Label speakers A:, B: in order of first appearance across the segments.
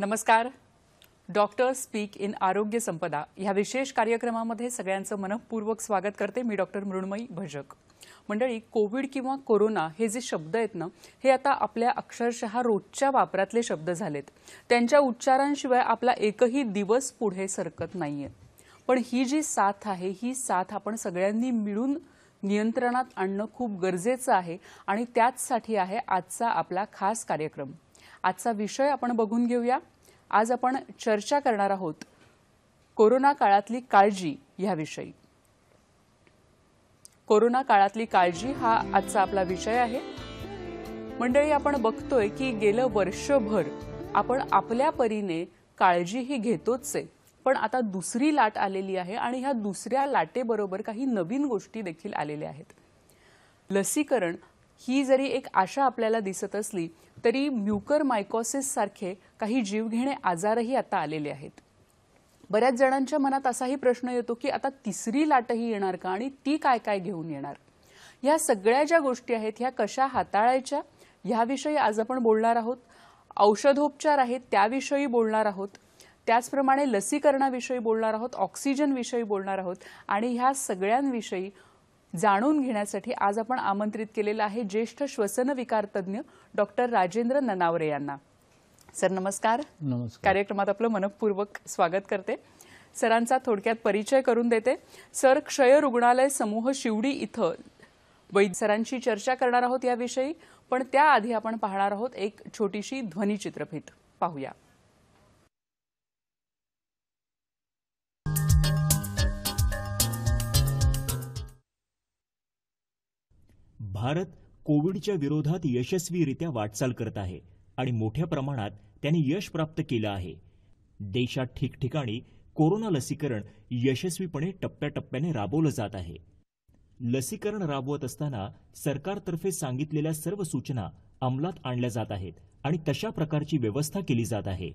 A: नमस्कार doctors speak in आरोग्य संपदा या विशेष कार्यक्रमामध्ये सगळ्यांचं मनपूर्वक स्वागत करते मी डॉक्टर मृण्मयी भजक मंडळी कोविड किंवा कोरोना हे जे शब्द आहेत ना हे आता आपल्या अक्षरशः रोजच्या वापरातले शब्द झालेत त्यांच्या उच्चारांशिवाय आपला एकही दिवस पुढे सरकत नाहीये पण ही जी साथ आहे ही साथ आपण सगळ्यांनी मिळून नियंत्रणात आणणं खूप गरजेचं आहे आणि त्याचसाठी आहे आजचा आपला खास कार्यक्रम आजचा विषय आपण बघून घेऊया आज आपण चर्चा करणार आहोत कोरोना काळातली काळजी याविषयी कोरोना काळातली काळजी हा आजचा आपला विषय आहे मंडळी आपण बघतोय की गेलं वर्षभर आपण आपल्या परीने ही घेतोच आहे पण आता दुसरी लाट आलेली आहे आणि ह्या दुसऱ्या लाटेबरोबर काही नवीन गोष्टी देखील आलेल्या आहेत लसीकरण ही जरी एक आशा आपल्याला दिसत असली तरी म्युकर मायकोसिस सारखे काही जीवघेणे आजारही आता आलेले आहेत बऱ्याच जणांच्या मनात असाही प्रश्न येतो की आता तिसरी लाटही येणार का आणि ती काय काय घेऊन येणार या सगळ्या ज्या गोष्टी आहेत ह्या कशा हाताळायच्या ह्याविषयी आज आपण बोलणार आहोत औषधोपचार आहेत त्याविषयी बोलणार आहोत त्याचप्रमाणे लसीकरणाविषयी बोलणार आहोत ऑक्सिजनविषयी बोलणार आहोत आणि ह्या सगळ्यांविषयी जाणून घेण्यासाठी आज आपण आमंत्रित केलेलं आहे ज्येष्ठ श्वसन विकार तज्ज्ञ डॉक्टर राजेंद्र ननावरे यांना सर नमस्कार कार्यक्रमात आपलं मनपूर्वक स्वागत करते सरांचा थोडक्यात परिचय करून देते सर क्षय रुग्णालय समूह शिवडी इथं वैद्य सरांशी चर्चा करणार आहोत याविषयी पण त्याआधी आपण पाहणार आहोत एक छोटीशी ध्वनिचित्रफित पाहूया
B: भारत कोविडच्या विरोधात यशस्वीरित्या वाटचाल करत आहे आणि मोठ्या प्रमाणात त्याने यश प्राप्त केलं आहे देशात ठिकठिकाणी कोरोना लसीकरण यशस्वीपणे टप्प्याटप्प्याने राबवलं जात आहे लसीकरण राबवत असताना सरकारतर्फे सांगितलेल्या सर्व सूचना अंमलात आणल्या जात आहेत आणि तशा प्रकारची व्यवस्था केली जात आहे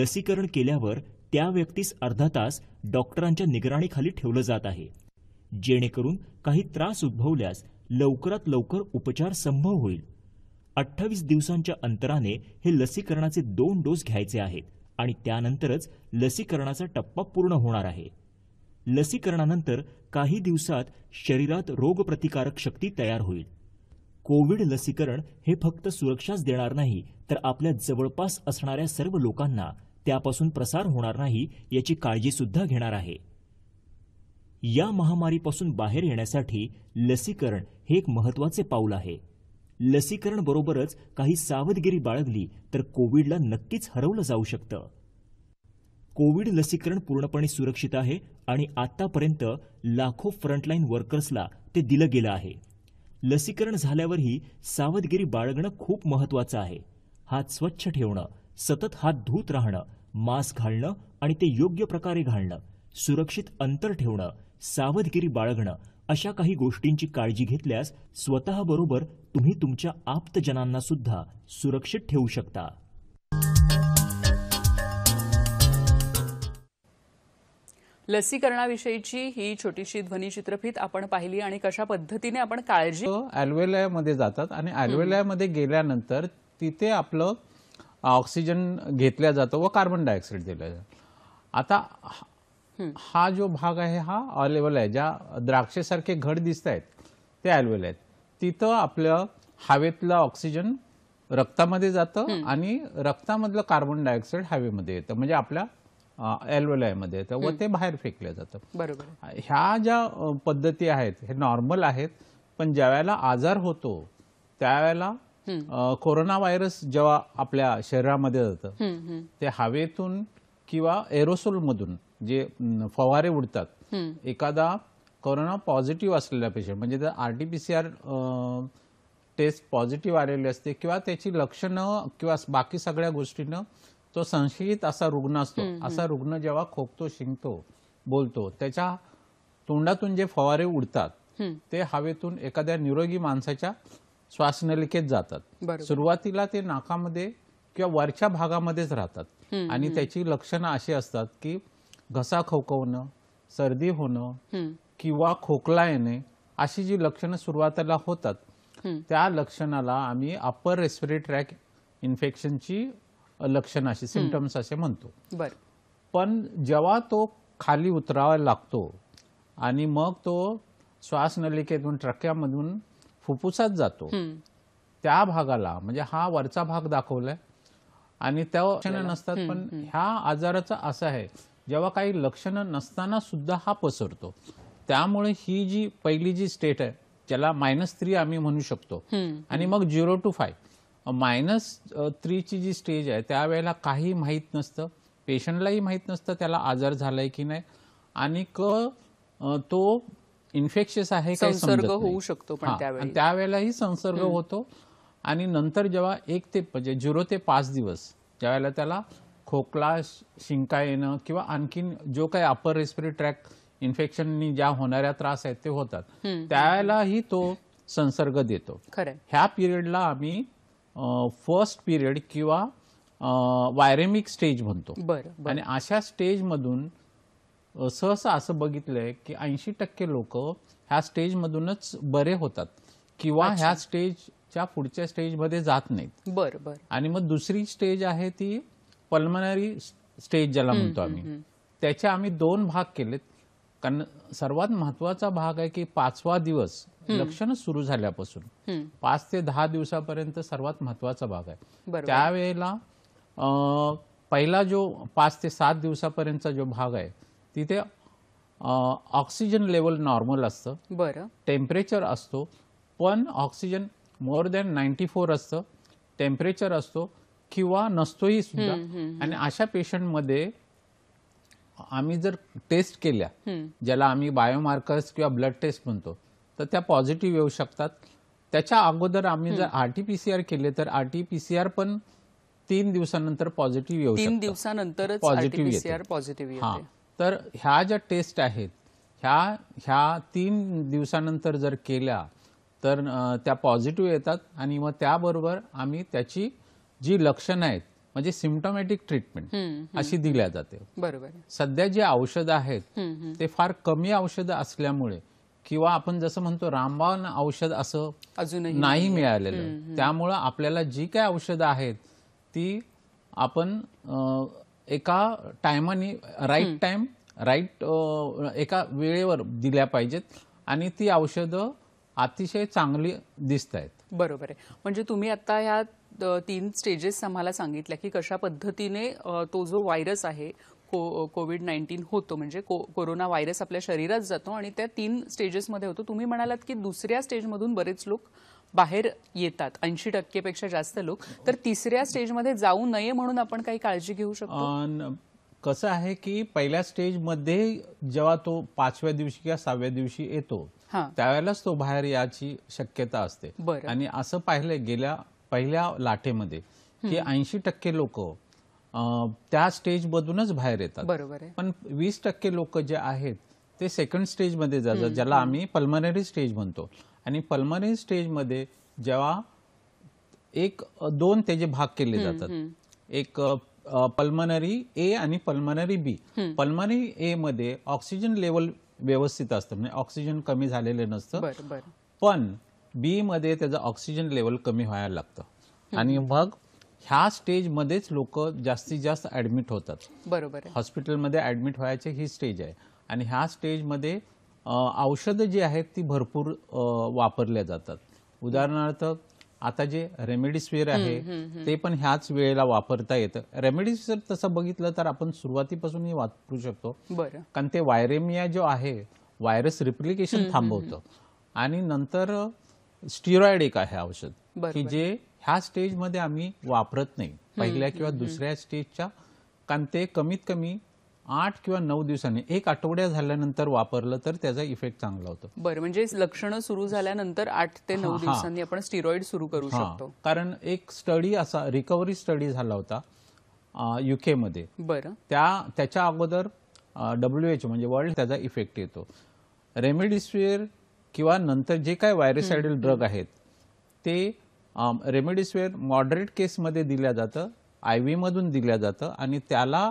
B: लसीकरण केल्यावर त्या व्यक्तीस अर्धा तास डॉक्टरांच्या निगराणीखाली ठेवलं जात आहे जेणेकरून काही त्रास उद्भवल्यास लवकरात लवकर उपचार संभव होईल अठ्ठावीस दिवसांच्या अंतराने हे लसीकरणाचे दोन डोस घ्यायचे आहेत आणि त्यानंतरच लसीकरणाचा टप्पा पूर्ण होणार आहे लसीकरणानंतर काही दिवसात शरीरात रोगप्रतिकारक शक्ती तयार होईल कोविड लसीकरण हे फक्त सुरक्षाच देणार नाही तर आपल्या जवळपास असणाऱ्या सर्व लोकांना त्यापासून प्रसार होणार नाही याची काळजी सुद्धा घेणार आहे या महामारीपासून बाहेर येण्यासाठी लसीकरण हे एक महत्वाचे पाऊल आहे लसीकरण बरोबरच काही सावधगिरी बाळगली तर कोविडला नक्कीच हरवलं जाऊ शकतं कोविड लसीकरण पूर्णपणे सुरक्षित आहे आणि आतापर्यंत लाखो फ्रंटलाईन वर्कर्सला ते दिलं गेलं आहे लसीकरण झाल्यावरही सावधगिरी बाळगणं खूप महत्वाचं आहे हात स्वच्छ ठेवणं सतत हात धूत राहणं मास्क घालणं आणि ते योग्य प्रकारे घालणं सुरक्षित अंतर ठेवणं सावधगिरी बाळगणं अशा काही गोष्टींची काळजी घेतल्यास स्वतःबरोबर तुम्ही तुमच्या आप्तजनांना सुद्धा सुरक्षित ठेवू शकता
A: लसीकरणाविषयीची ही छोटीशी चित्रफित आपण पाहिली आणि कशा पद्धतीने आपण काळजी
C: अॅल्वेलयामध्ये जातात आणि अल्वेलयामध्ये गेल्यानंतर तिथे आपलं ऑक्सिजन घेतल्या जातो व कार्बन डायऑक्साईड दिल्या जातो आता हा जो भाग आहे हा अवेलेबल आहे ज्या द्राक्षेसारखे घड दिसत आहेत ते अवेलेबल आहेत तिथं आपलं हवेतलं ऑक्सिजन रक्तामध्ये जातं आणि रक्तामधलं कार्बन डायऑक्साईड हवेमध्ये येतं म्हणजे आपल्या एल्वलायमध्ये येतं व ते बाहेर फेकलं जातं बरोबर ह्या ज्या पद्धती आहेत हे नॉर्मल आहेत पण वेळेला आजार होतो त्यावेळेला कोरोना व्हायरस जेव्हा आपल्या शरीरामध्ये जातं ते हवेतून किंवा एरोसोलमधून जे फवारे उडतात एखादा कोरोना पॉझिटिव्ह असलेला पेशंट म्हणजे जर R T P C R test positive आलेली असते किंवा त्याची लक्षणं किंवा बाकी सगळ्या गोष्टीनं तो संशयित असा रुग्ण असतो असा रुग्ण जेव्हा खोकतो शिंकतो बोलतो त्याच्या तोंडातून जे फवारे उडतात ते हवेतून एखाद्या निरोगी माणसाच्या श्वासनलिकेत जातात सुरुवातीला ते नाकामध्ये किंवा वरच्या भागामध्येच राहतात आणि त्याची लक्षणं अशी असतात की घसा खवकवणं सर्दी होणं किंवा खोकला येणे अशी जी लक्षणं सुरुवातीला होतात त्या लक्षणाला आम्ही अपर रेस्पिरेटरी ट्रॅक इन्फेक्शनची लक्षण अशी सिमटम्स असे म्हणतो पण जेव्हा तो खाली उतरावा लागतो आणि मग तो श्वासनलिकेतून ट्रक्यामधून फुफ्फुसात जातो त्या भागाला म्हणजे हा वरचा भाग दाखवलाय आणि त्या लक्षणं नसतात पण ह्या आजाराचा असा आहे जेव्हा काही लक्षणं नसताना सुद्धा हा पसरतो त्यामुळे ही जी पहिली जी स्टेट आहे ज्याला मायनस थ्री आम्ही म्हणू शकतो आणि मग झिरो टू फाय मायनस थ्रीची जी स्टेज आहे त्यावेळेला काही माहीत नसतं पेशंटलाही माहीत नसतं त्याला आजार झालाय की नाही आणि क तो इन्फेक्शियस आहे का संसर्ग होऊ
A: शकतो पण
C: त्यावेळेलाही संसर्ग होतो आणि नंतर जेव्हा एक ते म्हणजे झिरो ते पाच दिवस ज्यावेळेला त्याला खोकला शिंका येणं किंवा आणखीन जो काही अपर रेस्पिरेटरी ट्रॅक इन्फेक्शननी ज्या होणाऱ्या त्रास आहेत ते होतात त्यालाही तो संसर्ग देतो ह्या पिरियडला आम्ही फर्स्ट पिरियड किंवा वायरेमिक स्टेज म्हणतो आणि अशा स्टेज मधून सहसा असं बघितलंय की ऐंशी टक्के लोक ह्या स्टेज मधूनच बरे होतात किंवा ह्या स्टेजच्या पुढच्या स्टेज मध्ये जात नाहीत बरं बरं आणि मग दुसरी स्टेज आहे ती पल्मनरी स्टेज ज्याला म्हणतो आम्ही त्याचे आम्ही दोन भाग केलेत कारण सर्वात महत्त्वाचा भाग आहे की पाचवा दिवस लक्षण सुरू झाल्यापासून पाच ते दहा दिवसापर्यंत सर्वात महत्त्वाचा भाग आहे त्यावेळेला पहिला जो पाच ते सात दिवसापर्यंतचा जो भाग आहे तिथे ऑक्सिजन लेवल नॉर्मल असतं बरं टेम्परेचर असतो पण oxygen more than ninety four असतं टेम्परेचर असतो किंवा नसतोही सुद्धा आणि अशा पेशंटमध्ये आम्ही जर टेस्ट केल्या ज्याला आम्ही बायोमार्कर्स किंवा ब्लड टेस्ट म्हणतो तर त्या पॉझिटिव्ह येऊ शकतात त्याच्या अगोदर आम्ही जर R T P C R केले तर R T P C R पण तीन दिवसानंतर पॉझिटिव्ह येऊ तीन
A: दिवसानंतर पॉझिटिव्ह पॉझिटिव्ह हा
C: तर ह्या ज्या टेस्ट आहेत ह्या ह्या तीन दिवसानंतर जर केल्या तर त्या पॉझिटिव्ह येतात आणि मग त्याबरोबर आम्ही त्याची जी लक्षणं आहेत म्हणजे सिमटोमॅटिक ट्रीटमेंट अशी दिल्या जाते बरोबर सध्या जे औषधं आहेत ते फार कमी औषधं असल्यामुळे किंवा आपण जसं म्हणतो रामबाण औषध असं अजून नाही मिळालेलं त्यामुळं आपल्याला जी काय औषधं आहेत ती आपण एका टायमाने राईट टाइम राईट एका वेळेवर दिल्या पाहिजेत आणि ती औषधं अतिशय चांगली दिसत आहेत
A: बरोबर आहे म्हणजे तुम्ही आता ह्या तीन स्टेजेस आम्हाला सांगितल्या की कशा पद्धतीने तो जो व्हायरस आहे को कोविड नाईन्टीन होतो म्हणजे को कोरोना व्हायरस आपल्या शरीरात जातो आणि त्या तीन स्टेजेसमध्ये होतो तुम्ही म्हणालात की दुसऱ्या स्टेजमधून बरेच लोक बाहेर येतात ऐंशी टक्केपेक्षा जास्त लोक तर तिसऱ्या स्टेजमध्ये जाऊ नये म्हणून आपण काही काळजी घेऊ शकतो
C: कसं आहे की पहिल्या स्टेजमध्ये जेव्हा तो पाचव्या दिवशी किंवा सहाव्या दिवशी येतो त्यावेळेलाच तो बाहेर याची शक्यता असते आणि असं पाहिलं गेल्या पहिल्या लाटेमध्ये की ऐंशी टक्के लोक त्या स्टेज मधूनच बाहेर येतात बरोबर पण वीस टक्के लोक जे आहेत ते सेकंड स्टेज मध्ये जातात ज्याला आम्ही पल्मनरी स्टेज म्हणतो आणि पल्मनरी मध्ये जेव्हा एक दोन त्याचे भाग केले
D: जातात
C: एक पल्मनरी ए आणि पल्मनरी बी पल्मनरी ए मध्ये ऑक्सिजन लेवल व्यवस्थित असतं म्हणजे ऑक्सिजन कमी झालेले नसतं पण बी मध्ये त्याचं ऑक्सिजन लेवल कमी व्हायला लागतं आणि मग ह्या स्टेजमध्येच लोक जास्तीत जास्त ऍडमिट होतात बरोबर हॉस्पिटलमध्ये ऍडमिट व्हायचे ही स्टेज आहे आणि ह्या स्टेजमध्ये औषधं जी आहेत ती भरपूर वापरल्या जातात उदाहरणार्थ आता जे रेमेडिसिवीर आहे ते पण ह्याच वेळेला वापरता येतं रेमेडिसिवीर तसं बघितलं तर आपण सुरुवातीपासूनही वापरू शकतो कारण ते वायरेमिया जो आहे व्हायरस रिप्लिकेशन थांबवतं आणि नंतर स्टिरॉइड एक आहे औषध की जे ह्या स्टेज मध्ये आम्ही वापरत नाही पहिल्या किंवा दुसऱ्या स्टेजच्या कारण ते कमीत कमी आठ किंवा नऊ दिवसांनी एक आठवड्या झाल्यानंतर वापरलं तर त्याचा इफेक्ट चांगला होतो
A: बरं म्हणजे लक्षणं सुरू झाल्यानंतर आठ ते नऊ दिवसांनी आपण स्टिरॉइड सुरू करू शकतो
C: कारण एक स्टडी असा रिकव्हरी स्टडी झाला होता युके मध्ये बरं त्या त्याच्या अगोदर डब्ल्यू एच म्हणजे वर्ल्ड त्याचा इफेक्ट येतो रेमेडिसिवीर किंवा नंतर जे काही व्हायरसायडल ड्रग आहेत ते रेमेडीस्वेअर मॉडरेट केसमध्ये दिल्या जातं आय मधून दिल्या जातं आणि त्याला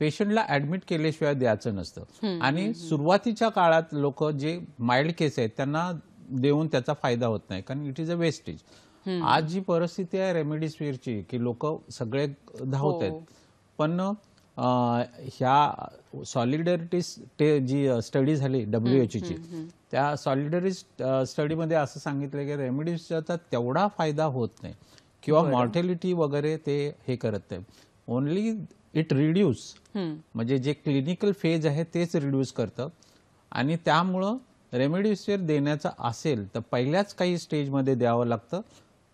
C: पेशंटला ऍडमिट केल्याशिवाय द्यायचं नसतं आणि सुरुवातीच्या काळात लोक जे माइल्ड केस आहेत त्यांना देऊन त्याचा फायदा होत नाही कारण इट इज अ वेस्टेज आज जी परिस्थिती आहे रेमेडिसिवीरची की लोक सगळे धावत आहेत हो. पण ह्या सॉलिडरिटी जी स्टडी झाली डब्ल्यू एच ईची त्या सॉलिडरिटी स्टडीमध्ये असं सांगितलं की रेमेडीजचा तेवढा फायदा होत नाही किंवा मॉर्टेलिटी वगैरे ते हे करत नाही ओनली इट रिड्यूस म्हणजे जे क्लिनिकल फेज आहे तेच रिड्यूस करतं आणि त्यामुळं रेमेडीजर देण्याचं असेल तर पहिल्याच काही स्टेजमध्ये द्यावं लागतं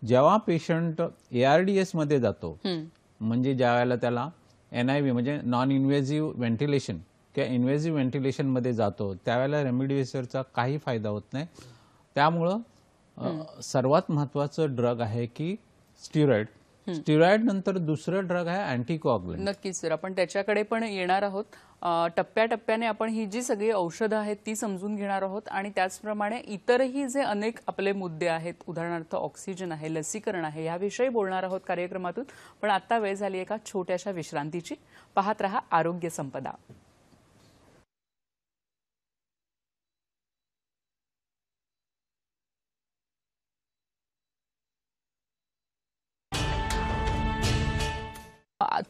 C: जेव्हा पेशंट ए आर डी एसमध्ये जातो म्हणजे ज्या वेळेला त्याला एन आय व्ही म्हणजे नॉन इन्व्हेझिव्ह व्हेंटिलेशन किंवा इन्व्हेझिव्ह व्हेंटिलेशनमध्ये जातो त्यावेळेला रेमडिसिव्हिरचा काही फायदा होत नाही त्यामुळं सर्वात महत्त्वाचं ड्रग आहे की स्टिरॉइड स्टिरॉइड नंतर दुसरं ड्रग आहे अँटीकॉगुलंट
A: नक्कीच सर आपण त्याच्याकडे पण येणार आहोत टप्प्याटप्प्याने आपण ही जी सगळी औषधं आहेत ती समजून घेणार आहोत आणि त्याचप्रमाणे इतरही जे अनेक आपले मुद्दे आहेत उदाहरणार्थ ऑक्सिजन आहे लसीकरण आहे याविषयी बोलणार आहोत कार्यक्रमातून पण आत्ता वेळ झाली एका छोट्याशा विश्रांतीची पाहत रहा आरोग्य संपदा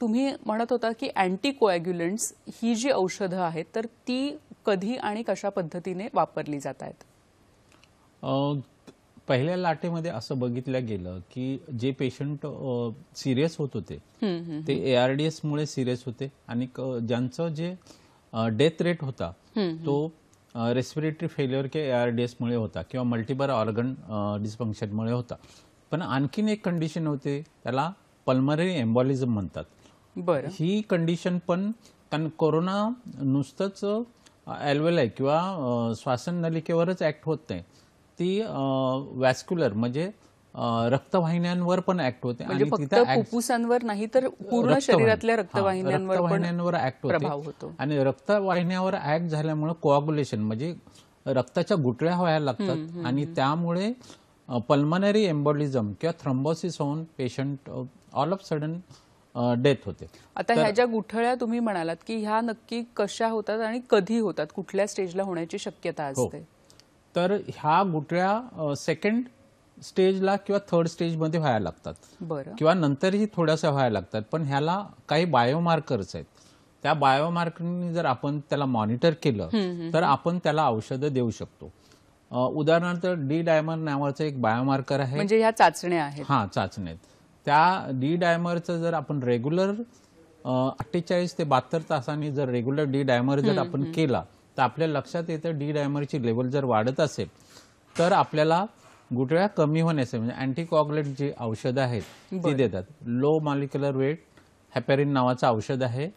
A: तुम्ही म्हणत होता की अँटी कोॲग्युलंट्स ही जी औषधं आहेत तर ती कधी आणि कशा पद्धतीने वापरली जात आहेत
C: पहिल्या लाटेमध्ये असं बघितलं गेलं की जे पेशंट सिरियस होत होते ते एआरडीएस मुळे सिरियस होते आणि ज्यांचं जे डेथ रेट होता तो रेस्पिरेटरी फेल्युअर के एआरडीएस मुळे होता किंवा मल्टिपल ऑर्गन डिस्फंक्शनमुळे होता पण आणखीन एक कंडिशन होते त्याला पल्मरी एम्बॉलिझम म्हणतात बर ही कंडिशन पण कारण कोरोना नुसतंच ॲल्वेलाय किंवा श्वासन नलिकेवरच ऍक्ट होत नाही ती वॅस्क्युलर म्हणजे रक्तवाहिन्यांवर पण ऍक्ट होते म्हणजे
A: आणि नाही तर पूर्ण शरीरातल्या रक्तवाहिन्यांवर
C: ऍक्ट होतो आणि रक्तवाहिन्यावर ऍक्ट झाल्यामुळे कोआग्युलेशन म्हणजे रक्ताच्या गुटळ्या व्हायला लागतात आणि त्यामुळे पल्मनरी एम्बॉलिझम किंवा थ्रम्बॉसिस होऊन patient all of sudden death होते आता ह्या ज्या
A: गुठळ्या तुम्ही म्हणालात की ह्या नक्की कशा होतात आणि कधी होतात कुठल्या स्टेजला होण्याची शक्यता हो. असते
C: तर ह्या गुठळ्या सेकंड स्टेजला किंवा थर्ड स्टेजमध्ये व्हायला लागतात किंवा नंतरही थोड्याशा व्हायला लागतात पण ह्याला काही बायोमार्कर्स आहेत त्या बायोमार्कनी जर आपण त्याला मॉनिटर केलं तर आपण त्याला औषधं देऊ शकतो उदाहरणार्थ डी डायमंड नावाचं एक बायोमार्कर आहे म्हणजे
A: ह्या चाचण्या आहेत
C: हा चाचण्या आहेत त्या डी डायमरचं जर आपण रेग्युलर अठ्ठेचाळीस ते बहात्तर तासांनी जर रेग्युलर डी डायमर जर आपण केला तर आपल्या लक्षात येतं डी डायमरची लेवल जर वाढत असेल तर आपल्याला गुठळ्या कमी होण्याचे म्हणजे अँटीकॉगलेट जी औषधं आहेत ती देतात लो मॉलिक्युलर वेट हॅपेरिन नावाचं औषध आहे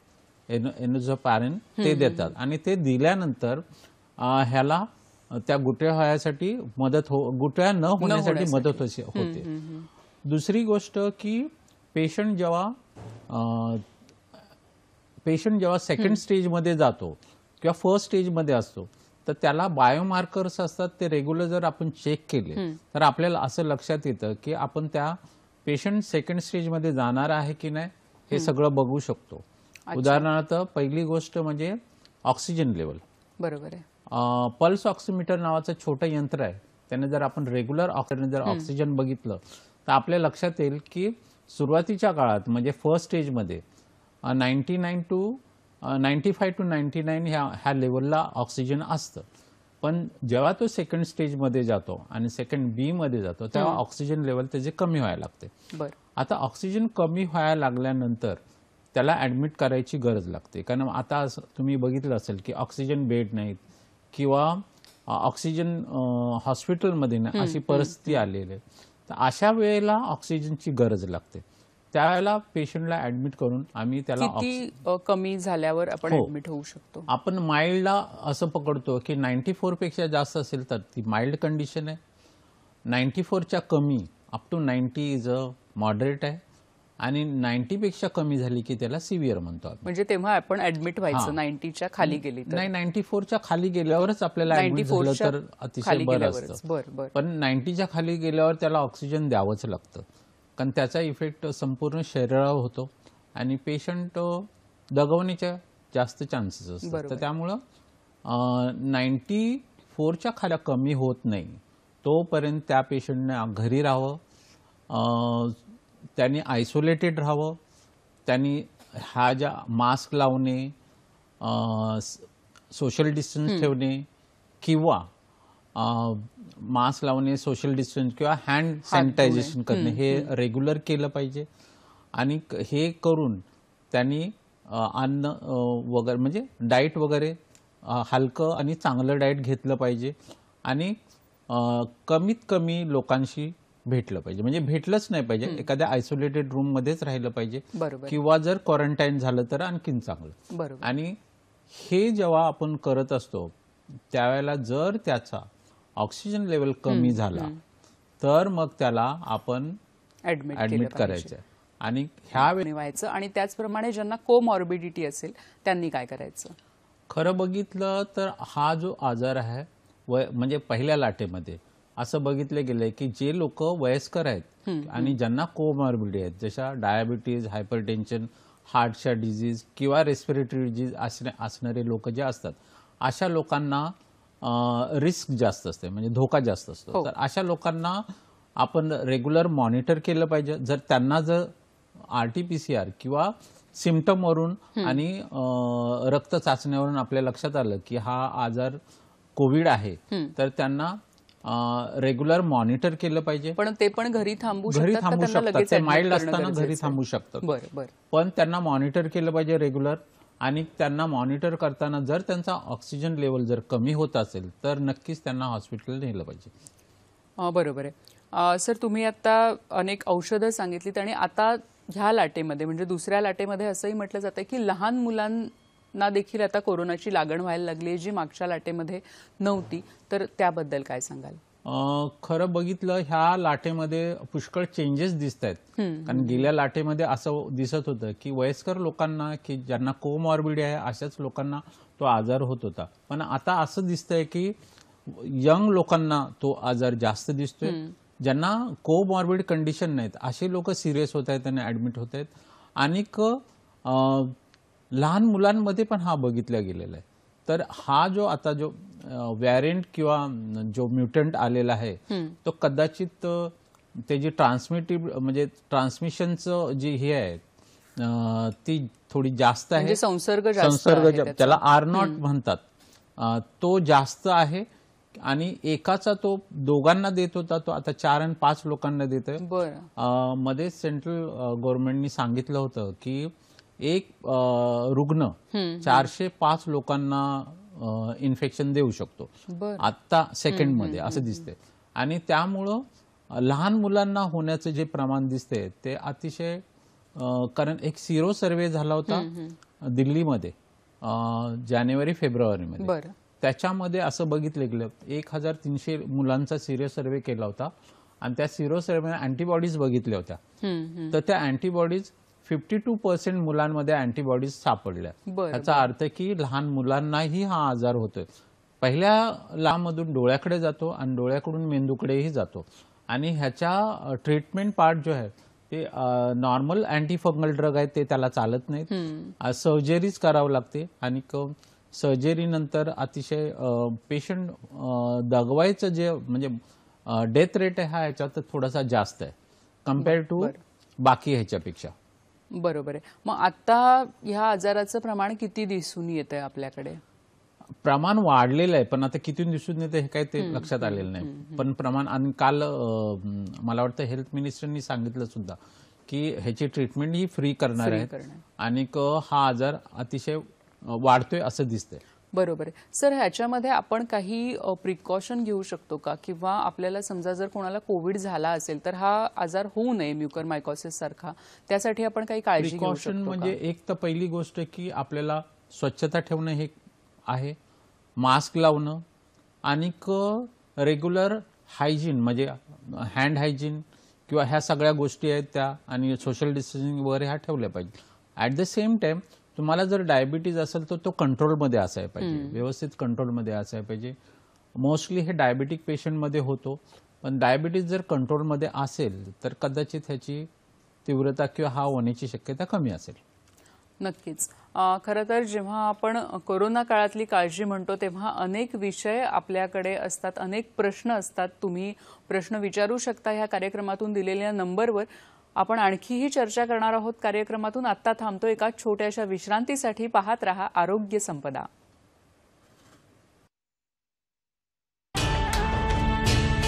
C: एनोझोपॅरिन ते देतात आणि ते दिल्यानंतर ह्याला त्या गुठळ्या होण्यासाठी मदत हो गुठळ्या न होण्यासाठी मदत होते दुसरी गोष्ट की पेशंट जेव्हा पेशंट जेव्हा सेकंड स्टेजमध्ये जातो किंवा फर्स्ट स्टेजमध्ये असतो तर त्याला बायोमार्कर्स असतात ते रेग्युलर जर आपण चेक केले तर आपल्याला असं लक्षात येतं की आपण त्या पेशंट सेकंड स्टेजमध्ये जाणार आहे की नाही हे सगळं बघू
A: शकतो उदाहरणार्थ
C: पहिली गोष्ट म्हणजे ऑक्सिजन लेवल बरोबर आहे पल्स ऑक्सिमीटर नावाचं छोटं यंत्र आहे त्याने जर आपण रेग्युलर जर ऑक्सिजन बघितलं तर आपल्या लक्षात येईल की सुरुवातीच्या काळात म्हणजे फर्स्ट स्टेजमध्ये ninety nine to ninety five to ninety nine ह्या ह्या लेवलला ऑक्सिजन असतं पण जेव्हा तो सेकंड स्टेजमध्ये जातो आणि सेकंड मध्ये जातो तेव्हा ऑक्सिजन लेवल त्याचे कमी व्हायला लागते आता ऑक्सिजन कमी व्हायला लागल्यानंतर त्याला ऍडमिट करायची गरज लागते कारण आता तुम्ही बघितलं असेल की ऑक्सिजन बेड नाहीत किंवा ऑक्सिजन हॉस्पिटलमध्ये नाही अशी परिस्थिती आलेली आहे तर अशा वेळेला ऑक्सिजनची गरज लागते त्यावेळेला पेशंटला ऍडमिट करून आम्ही त्याला
A: कमी झाल्यावर आपण ऍडमिट हो. होऊ शकतो
C: आपण माइल्डला असं पकडतो की नाईन्टी फोरपेक्षा जास्त असेल तर ती माइल्ड कंडिशन आहे नाईन्टी फोरच्या कमी up to ninety is a moderate आहे आणि नाईन्टीपेक्षा कमी झाली की त्याला सिव्हिअर म्हणतो
A: म्हणजे तेव्हा आपण ऍडमिट व्हायचं नाईन्टीच्या खाली गेली नाही नाईन्टी फोरच्या खाली गेल्यावरच आपल्याला ऍडमिट फोर तर अतिशय बरं असतं
C: पण नाईन्टीच्या खाली गेल्यावर त्याला ऑक्सिजन द्यावंच लागतं कारण त्याचा इफेक्ट संपूर्ण शरीरावर होतो आणि पेशंट दगवण्याच्या जास्त चान्सेस असतात तर त्यामुळं नाईन्टी फोरच्या खाल्या कमी होत नाही तोपर्यंत त्या पेशंटने घरी राहावं त्यांनी आयसोलेटेड राहावं त्यांनी हा ज्या मास्क लावणे सोशल डिस्टन्स ठेवणे किंवा मास्क लावणे सोशल डिस्टन्स किंवा हँड सॅनिटायझेशन करणे हे रेग्युलर केलं पाहिजे आणि हे करून त्यांनी अन्न वगैरे म्हणजे डाएट वगैरे हलकं आणि चांगलं डाएट घेतलं पाहिजे आणि कमीत कमी लोकांशी भेटलं पाहिजे म्हणजे भेटलंच नाही पाहिजे एखाद्या आयसोलेटेड रूम मध्येच राहिलं पाहिजे किंवा जर क्वारंटाईन झालं तर आणखीन चांगलं आणि हे जेव्हा आपण करत असतो त्यावेळेला जर त्याचा ऑक्सिजन लेवल कमी झाला तर मग त्याला आपण
A: ऍडमिट करायचं
C: आणि ह्या
A: व्हायचं आणि त्याचप्रमाणे ज्यांना कोमॉर्बिडिटी असेल त्यांनी काय करायचं
C: खरं बघितलं तर हा जो आजार आहे म्हणजे पहिल्या लाटेमध्ये असं बघितलं गेलंय की जे लोक वयस्कर आहेत आणि ज्यांना कोमॉर्बिलिटी आहेत जशा डायबिटीज हायपरटेन्शन हार्टच्या डिझीज किंवा रेस्पिरेटरी डिझीज असणे असणारे लोक जे असतात अशा लोकांना रिस्क जास्त असते म्हणजे धोका जास्त असतो हो. तर अशा लोकांना आपण रेग्युलर मॉनिटर केलं पाहिजे जर त्यांना जर R T P C R किंवा सिमटमवरून आणि रक्त चाचण्यावरून आपल्या लक्षात आलं की हा आजार कोविड आहे तर त्यांना रेग्युलर मॉनिटर केलं पाहिजे पण
A: ते पण घरी थांबू घरी थांबू शकतात ते माइल्ड असताना घरी
C: थांबू शकतात पण त्यांना मॉनिटर केलं पाहिजे रेग्युलर आणि त्यांना मॉनिटर करताना जर त्यांचा ऑक्सिजन लेवल जर कमी होत असेल तर नक्कीच त्यांना हॉस्पिटल नेलं पाहिजे
A: बरोबर आहे सर तुम्ही आता अनेक औषधं सांगितलीत आणि आता ह्या लाटेमध्ये म्हणजे दुसऱ्या लाटेमध्ये असंही म्हटलं जातं की लहान मुलां ना देखील आता कोरोनाची लागण व्हायला लागली जी मागच्या लाटेमध्ये नव्हती तर त्याबद्दल काय सांगाल
C: खरं बघितलं ह्या लाटेमध्ये पुष्कळ चेंजेस दिसत आहेत कारण गेल्या लाटेमध्ये असं दिसत होतं की वयस्कर लोकांना की ज्यांना कोमॉर्बिड आहे अशाच लोकांना तो आजार होत होता पण आता असं दिसतंय की यंग लोकांना तो आजार जास्त दिसतोय ज्यांना कोमॉर्बिड कंडिशन नाहीत असे लोक सिरियस होत आहेत त्यांना ऍडमिट होत आहेत आणि लहान मुलांमध्ये पण हा बघितला गेलेला आहे तर हा जो आता जो वॅरियंट किंवा जो म्युटंट आलेला आहे तो कदाचित त्याची ट्रान्समिटिव्ह म्हणजे ट्रान्समिशनचं जी हे आहे ती थोडी जास्त आहे म्हणजे संसर्ग संसर्ग त्याला आर नॉट म्हणतात तो जास्त आहे आणि एकाचा तो दोघांना देत होता तो आता चार आणि पाच लोकांना देत आहे मध्ये सेंट्रल गव्हर्नमेंटनी सांगितलं होतं की एक रुग्ण चारशे पाच लोकांना इन्फेक्शन देऊ शकतो आता सेकंड मध्ये असं दिसते आणि त्यामुळं लहान मुलांना होण्याचं जे प्रमाण दिसते ते अतिशय कारण एक सिरो सर्वे झाला होता दिल्लीमध्ये जानेवारी फेब्रुवारीमध्ये त्याच्यामध्ये असं बघितलं गेलं एक हजार तीनशे मुलांचा सिरो सर्वे केला होता आणि त्या सिरो सर्वे अँटीबॉडीज बघितल्या होत्या तर त्या अँटीबॉडीज फिफ्टी टू पर्सेंट मुलांमध्ये अँटीबॉडीज सापडल्या त्याचा अर्थ की लहान मुलांनाही हा आजार होतोय पहिल्या लामधून डोळ्याकडे जातो आणि डोळ्याकडून मेंदूकडेही जातो आणि ह्याच्या ट्रीटमेंट पार्ट जो आहे ते नॉर्मल अँटीफंगल ड्रग आहे ते त्याला चालत
D: नाहीत
C: सर्जरीच करावं लागते आणि सर्जरीनंतर अतिशय पेशंट दगवायचं जे म्हणजे डेथ रेट आहे हा ह्याच्यात थोडासा जास्त आहे कम्पेअर टू बाकी ह्याच्यापेक्षा
A: बरोबर आहे मग आता ह्या आजाराचं प्रमाण किती दिसून येत आहे आपल्याकडे
C: प्रमाण वाढलेलं आहे पण आता किती दिसून येतं हे काही ते लक्षात आलेलं नाही पण प्रमाण आणि काल मला वाटतं हेल्थ मिनिस्टरनी सांगितलं सुद्धा की ह्याची ट्रीटमेंट ही फ्री करणार आहे आणि हा आजार अतिशय वाढतोय असं दिसतंय
A: बरोबर सर ह्याच्यामध्ये आपण काही प्रिकॉशन घेऊ शकतो का किंवा आपल्याला समजा जर कोणाला कोविड झाला असेल तर हा आजार होऊ नये म्युकर मायकोसिस सारखा त्यासाठी आपण काही काळजी प्रिकॉशन म्हणजे
C: एक तर पहिली गोष्ट की आपल्याला स्वच्छता ठेवणं हे आहे मास्क लावणं आणि रेग्युलर हायजीन म्हणजे हँड हायजीन किंवा ह्या सगळ्या गोष्टी आहेत त्या आणि सोशल डिस्टन्सिंग वगैरे ह्या ठेवल्या पाहिजे ऍट द सेम टाइम तुम्हाला जर डायबिटीज असेल तर तो कंट्रोलमध्ये असायला पाहिजे व्यवस्थित कंट्रोलमध्ये असायला पाहिजे मोस्टली हे डायबिटिक पेशंटमध्ये होतो पण डायबिटीज जर कंट्रोलमध्ये असेल तर कदाचित ह्याची तीव्रता किंवा हा होण्याची शक्यता कमी असेल
A: नक्कीच खरं तर जेव्हा आपण कोरोना काळातली काळजी म्हणतो तेव्हा अनेक विषय आपल्याकडे असतात अनेक प्रश्न असतात तुम्ही प्रश्न विचारू शकता ह्या कार्यक्रमातून दिलेल्या नंबरवर आपण आणखीही चर्चा करणार आहोत कार्यक्रमातून आत्ता थांबतो एका छोट्याशा विश्रांतीसाठी पाहत रहा आरोग्य संपदा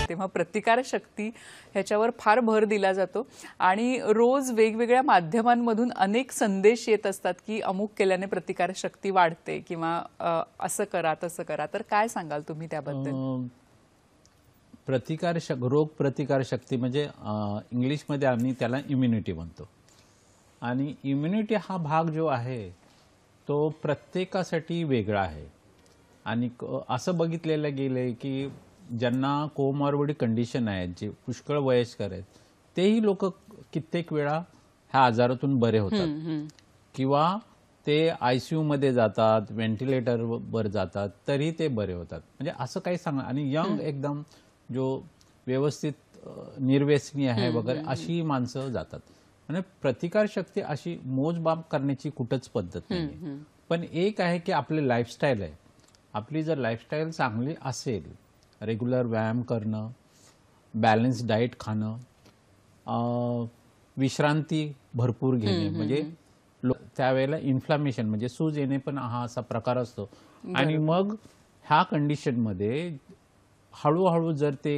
A: तेव्हा प्रतिकारशक्ती ह्याच्यावर फार भर दिला जातो आणि रोज वेगवेगळ्या माध्यमांमधून अनेक संदेश येत असतात की अमुक केल्याने प्रतिकारशक्ती वाढते किंवा असं करा तसं करा तर काय सांगाल तुम्ही त्याबद्दल
C: प्रतिकार शक रोग प्रतिकारशक्ती म्हणजे इंग्लिशमध्ये आम्ही त्याला इम्युनिटी म्हणतो आणि इम्युनिटी हा भाग जो आहे तो प्रत्येकासाठी वेगळा आहे आणि असं बघितलेलं गेलं आहे की ज्यांना कोमॉर्बिड कंडिशन आहेत जे पुष्कळ वयस्कर आहेत तेही लोक कित्येक वेळा ह्या आजारातून बरे होतात किंवा ते आयसीयू मध्ये जातात जातात व्हेंटिलेटरवर जातात तरी ते बरे होतात म्हणजे असं काही सांगा आणि यंग एकदम जो व्यवस्थित निर्व्यसनी आहे वगैरे अशी माणसं जातात म्हणजे प्रतिकारशक्ती अशी मोजमाप करण्याची कुठंच पद्धत नाही पण एक आहे की आपले लाईफस्टाईल आहे आपली जर लाईफस्टाईल चांगली असेल रेग्युलर व्यायाम करणं बॅलन्स डाएट खाणं विश्रांती भरपूर घेणे म्हणजे त्यावेळेला इन्फ्लामेशन म्हणजे सूज येणे पण हा असा प्रकार असतो आणि मग ह्या कंडिशनमध्ये हळूहळू जर ते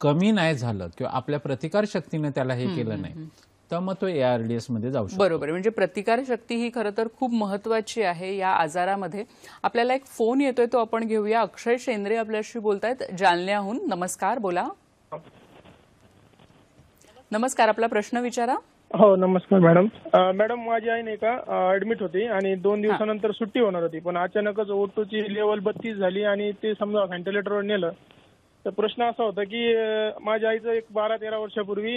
C: कमी नाही झालं किंवा आपल्या शक्तीने त्याला हे केलं नाही तर मग तो एआरडीएस मध्ये जाऊ शकतो बरोबर
A: म्हणजे प्रतिकारशक्ती ही खरं तर खूप महत्वाची आहे या आजारामध्ये आपल्याला एक फोन येतोय तो आपण घेऊया अक्षय शेंद्रे आपल्याशी बोलतायत जालन्याहून नमस्कार बोला नमस्कार आपला प्रश्न विचारा
C: हो नमस्कार मॅडम
A: मॅडम माझी आई नाही का ऍडमिट होती आणि दोन दिवसानंतर सुट्टी होणार होती पण अचानकच ओटोची लेवल बत्तीस झाली आणि ते
C: समजा व्हेंटिलेटरवर नेलं तर प्रश्न असा होता की माझ्या आईचं एक बारा तेरा वर्षापूर्वी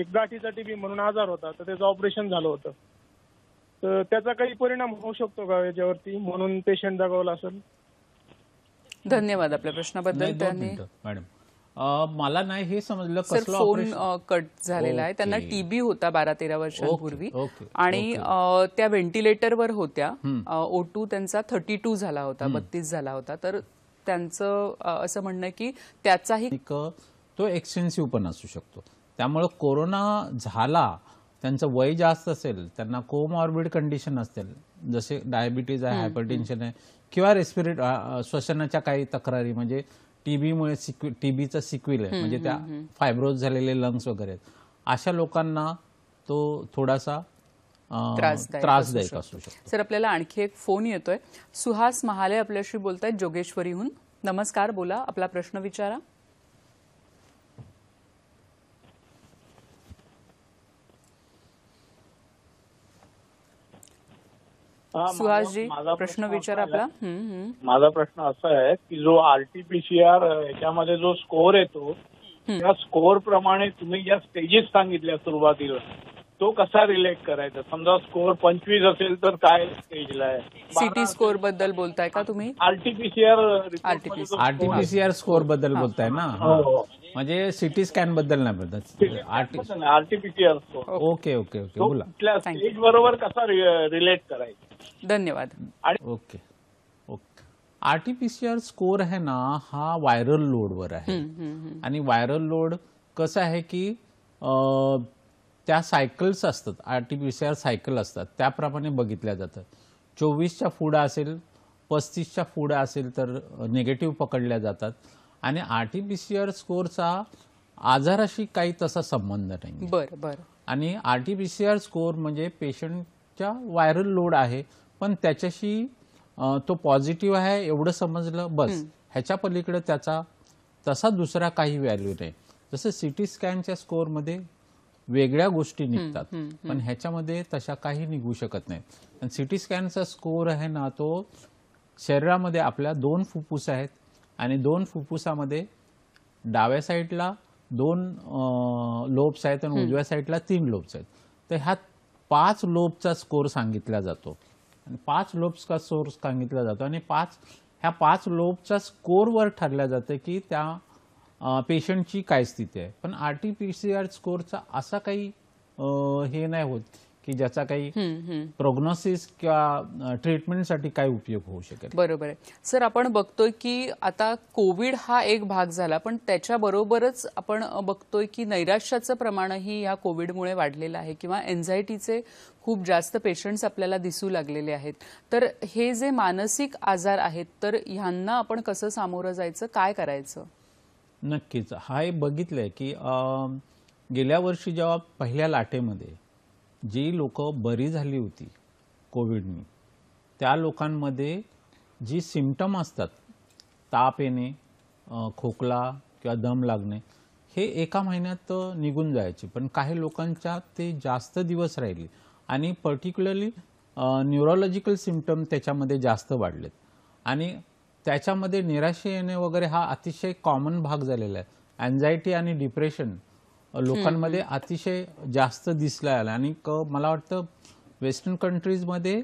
C: एक गाठीचा टीबी म्हणून आजार होता तर त्याचं ऑपरेशन झालं होतं तर त्याचा काही परिणाम होऊ शकतो का याच्यावरती म्हणून पेशंट जागवला असेल धन्यवाद आपल्या प्रश्नाबद्दल मॅडम मला नाही हे समजलं सर फोन कट झालेला आहे त्यांना टीबी
A: होता बारा तेरा वर्षांपूर्वी आणि त्या त्या वर होत्या ओ टू त्यांचा थर्टी टू झाला होता बत्तीस झाला होता तर त्यांचं असं म्हणणं की त्याचाही
C: तो एक्सटेन्सिव्ह पण असू शकतो त्यामुळे कोरोना झाला त्यांचं वय जास्त असेल त्यांना कोमॉर्बिड कंडिशन असेल जसे डायबिटीज आहे हायपरटेन्शन आहे किंवा रेस्पिरेट श्वसनाच्या काही तक्रारी म्हणजे टीबीमुळे टीबीचा टीबीचं सिक्विल आहे म्हणजे त्या फायब्रोज झालेले लंग्स वगैरे आहेत अशा लोकांना तो थोडासा त्रासदायक असू शकतो
A: सर आपल्याला आणखी एक फोन येतोय सुहास महाले आपल्याशी बोलतायत जोगेश्वरीहून नमस्कार बोला आपला प्रश्न विचारा
C: सुहासजी प्रश्न विचार आपला माझा प्रश्न असा आहे की जो आरटीपीसीआर याच्यामध्ये जो स्कोअर येतो त्या स्कोअर प्रमाणे तुम्ही ज्या स्टेजेस सांगितल्या सुरुवातीला तो कसा रिलेट करायचा समजा स्कोअर पंचवीस असेल तर
A: काय स्टेजला आहे सिटी स्कोअर बद्दल बोलताय का तुम्ही आरटीपीसीआर आरटीपीसीआर
C: स्कोअर बद्दल बोलताय ना हो, हो. म्हणजे सिटी स्कॅन बद्दल नाही बोलतात RTPCR score okay okay okay बोला स्टेज बरोबर कसा रिलेट
A: करायचा धन्यवाद
C: ओके ओके आरटीपीसीआर स्कोर है ना हा व्हायरल लोडवर आहे आणि व्हायरल लोड कसं आहे की त्या सायकल्स असतात आरटीपीसीआर सायकल असतात त्याप्रमाणे बघितल्या जातात चोवीसच्या पुढं असेल पस्तीसच्या पुढं असेल तर निगेटिव्ह पकडल्या जातात आणि आरटीपीसीआर स्कोअरचा आजाराशी काही तसा संबंध नाही बरं बरं आणि आरटीपीसीआर स्कोर म्हणजे पेशंट व्हायरल लोड आहे पण त्याच्याशी तो पॉझिटिव्ह आहे एवढं समजलं बस ह्याच्या पलीकडे त्याचा तसा दुसरा काही व्हॅल्यू नाही जसं सिटी स्कॅनच्या मध्ये वेगळ्या गोष्टी निघतात पण ह्याच्यामध्ये तशा काही निघू शकत नाही आणि सिटी स्कॅनचा स्कोर आहे ना तो शरीरामध्ये आपल्या दोन फुफ्फुस आहेत आणि दोन फुफ्फुसामध्ये डाव्या साईडला दोन लोब्स आहेत आणि उजव्या साईडला तीन लोब्स आहेत तर ह्या पाच लोपचा स्कोर सांगितला जातो आणि पाच लोब्सचा स्कोर सांगितला जातो आणि पाच ह्या पाच लोबच्या स्कोरवर ठरल्या जातं की त्या पेशंटची काय स्थिती आहे पण R T P C R स्कोरचा असा काही हे नाही होत की ज्याचा काही प्रोग्नोसिस किंवा ट्रीटमेंटसाठी काय उपयोग होऊ शकेल
A: बरोबर आहे सर आपण बघतोय की आता कोविड हा एक भाग झाला पण त्याच्याबरोबरच आपण बघतोय की नैराश्याचं प्रमाणही या कोविडमुळे वाढलेलं आहे किंवा एन्झायटीचे खूप जास्त पेशंट्स आपल्याला दिसू लागलेले आहेत तर हे जे मानसिक आजार आहेत तर ह्यांना आपण कसं सामोरं जायचं काय करायचं
C: नक्कीच हा बघितलंय की गेल्या वर्षी जेव्हा पहिल्या लाटेमध्ये जी लोकं बरी झाली होती कोविडनी त्या लोकांमध्ये जी सिमटम असतात ताप येणे खोकला किंवा दम लागणे हे एका महिन्यात निघून जायचे पण काही लोकांच्या ते जास्त दिवस राहिले आणि पर्टिक्युलरली न्यूरोलॉजिकल सिमटम त्याच्यामध्ये जास्त वाढलेत आणि त्याच्यामध्ये निराशे येणे वगैरे हा अतिशय कॉमन भाग झालेला आहे अँझायटी आणि डिप्रेशन लोकांमध्ये अतिशय जास्त दिसला आला आणि मला वाटतं वेस्टर्न कंट्रीजमध्ये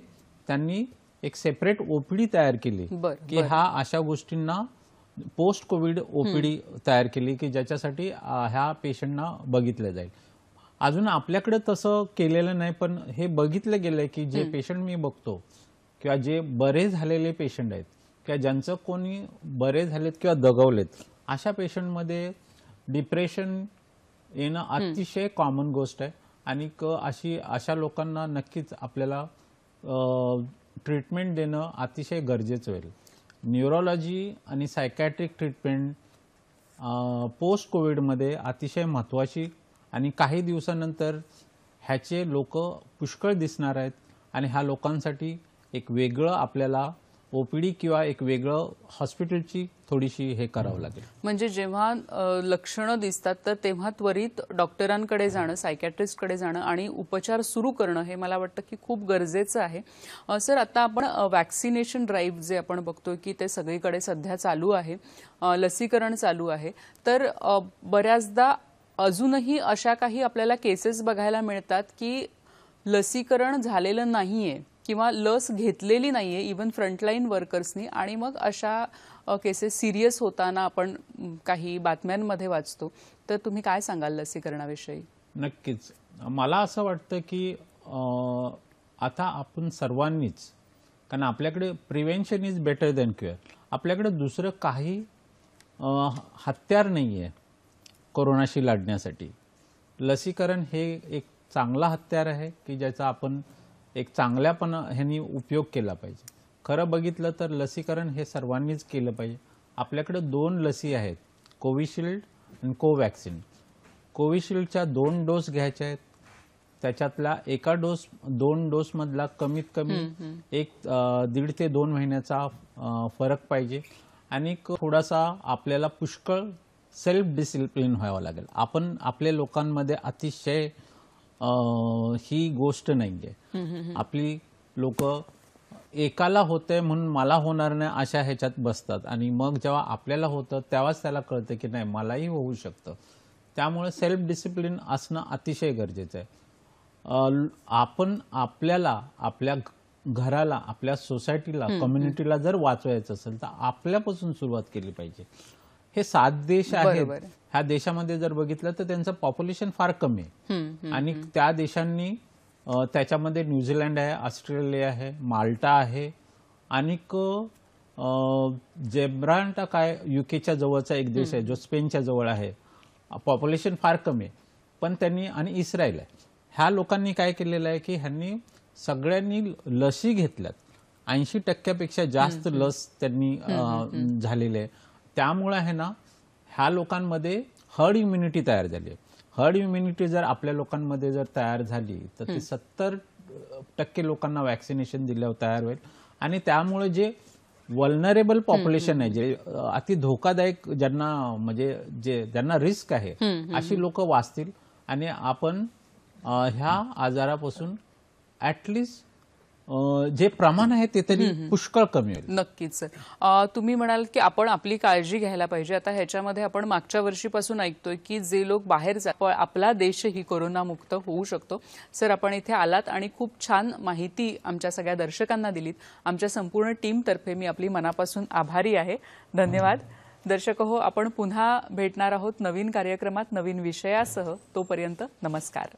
C: त्यांनी एक सेपरेट ओपीडी तयार केली की हा अशा गोष्टींना पोस्ट कोविड ओपीडी तयार केली की ज्याच्यासाठी ह्या पेशंटना बघितलं जाईल अजून आपल्याकडे तसं केलेलं नाही पण हे बघितलं गेलंय की जे पेशंट मी बघतो किंवा जे बरे झालेले पेशंट आहेत किंवा ज्यांचं कोणी बरे झालेत किंवा दगवलेत अशा पेशंटमध्ये डिप्रेशन येणं अतिशय कॉमन गोष्ट आहे आणि अशी अशा लोकांना नक्कीच आपल्याला ट्रीटमेंट देणं अतिशय गरजेचं होईल न्युरोलॉजी आणि सायकॅट्रिक ट्रीटमेंट पोस्ट कोविडमध्ये अतिशय महत्त्वाची आणि काही दिवसानंतर ह्याचे लोक पुष्कळ दिसणार आहेत आणि ह्या लोकांसाठी एक वेगळं आपल्याला ओपीडी किंवा एक वेगळं हॉस्पिटलची थोडीशी हे करावं लागेल
A: म्हणजे जेव्हा लक्षणं दिसतात तर तेव्हा त्वरित डॉक्टरांकडे जाणं सायकॅट्रिस्टकडे जाणं आणि उपचार सुरू करणं हे मला वाटतं की खूप गरजेचं आहे सर आता आपण वॅक्सिनेशन ड्राईव्ह जे आपण बघतोय की ते सगळीकडे सध्या चालू आहे लसीकरण चालू आहे तर बऱ्याचदा अजूनही अशा काही आपल्याला केसेस बघायला मिळतात की लसीकरण झालेलं नाहीये किंवा लस घेतलेली नाही आहे इव्हन फ्रंटलाईन वर्कर्सनी आणि मग अशा केसेस सिरियस होताना आपण काही बातम्यांमध्ये वाचतो तर तुम्ही काय सांगाल लसीकरणाविषयी
C: नक्कीच मला असं वाटतं की आता आपण सर्वांनीच कारण आपल्याकडे prevention is better than cure आपल्याकडे दुसरं काही हत्यार नाही आहे कोरोनाशी लढण्यासाठी लसीकरण हे एक चांगला हत्यार आहे की ज्याचा आपण एक चांगल्यापण ह्यांनी उपयोग केला पाहिजे खरं बघितलं तर लसीकरण हे सर्वांनीच केलं पाहिजे आपल्याकडे दोन लसी आहेत कोविशिल्ड आणि कोवॅक्सिन कोविशिल्डच्या दोन डोस घ्यायच्या आहेत त्याच्यातला एका डोस दोन डोसमधला कमीत कमी एक दीड ते दोन महिन्याचा फरक पाहिजे आणि थोडासा आपल्याला पुष्कळ सेल्फ डिसिप्लिन व्हावा लागेल आपण आपल्या लोकांमध्ये अतिशय ही गोष्ट नाही
D: आहे
C: आपली लोक एकाला होते म्हणून मला होणार नाही अशा ह्याच्यात बसतात आणि मग जेव्हा आपल्याला होतं तेव्हाच त्याला कळतं की नाही मलाही होऊ शकतं त्यामुळे सेल्फ डिसिप्लिन असणं अतिशय गरजेचं आहे आपण आपल्याला आपल्या घराला आपल्या सोसायटीला कम्युनिटीला जर वाचवायचं असेल तर आपल्यापासून सुरुवात केली पाहिजे हे सात देश आहेत ह्या देशामध्ये जर बघितलं तर त्यांचं पॉप्युलेशन फार कमी
D: आहे आणि
C: त्या देशांनी त्याच्यामध्ये न्यूझीलंड आहे ऑस्ट्रेलिया आहे माल्टा आहे आणि जेब्रांटा काय युकेच्या जवळचा एक देश आहे जो स्पेनच्या जवळ आहे पॉप्युलेशन फार कमी आहे पण त्यांनी आणि इस्रायल आहे ह्या लोकांनी काय केलेलं आहे की ह्यांनी सगळ्यांनी लसी घेतल्यात ऐंशी टक्क्यापेक्षा जास्त लस त्यांनी झालेली आहे त्यामुळे आहे ना ह्या लोकांमध्ये हर्ड इम्युनिटी तयार झाली आहे हर्ड इम्युनिटी जर आपल्या लोकांमध्ये जर तयार झाली तर ती सत्तर टक्के लोकांना वॅक्सिनेशन दिल्यावर तयार होईल आणि त्यामुळे जे वल्नरेबल पॉप्युलेशन आहे जे अति धोकादायक ज्यांना म्हणजे जे ज्यांना रिस्क आहे अशी लोक वाचतील आणि आपण ह्या आजारापासून ऍटलिस्ट जे प्रमाण आहे ते तरी पुष्कळ कमी होईल
A: नक्कीच तुम्ही म्हणाल की आपण आपली काळजी घ्यायला पाहिजे आता ह्याच्यामध्ये आपण मागच्या वर्षीपासून ऐकतोय की जे लोक बाहेर आपला देशही कोरोनामुक्त होऊ शकतो सर आपण इथे आलात आणि खूप छान माहिती आमच्या सगळ्या दर्शकांना दिलीत आमच्या संपूर्ण टीम तर्फे मी आपली मनापासून आभारी आहे धन्यवाद दर्शक हो आपण पुन्हा भेटणार आहोत नवीन कार्यक्रमात नवीन विषयासह तोपर्यंत नमस्कार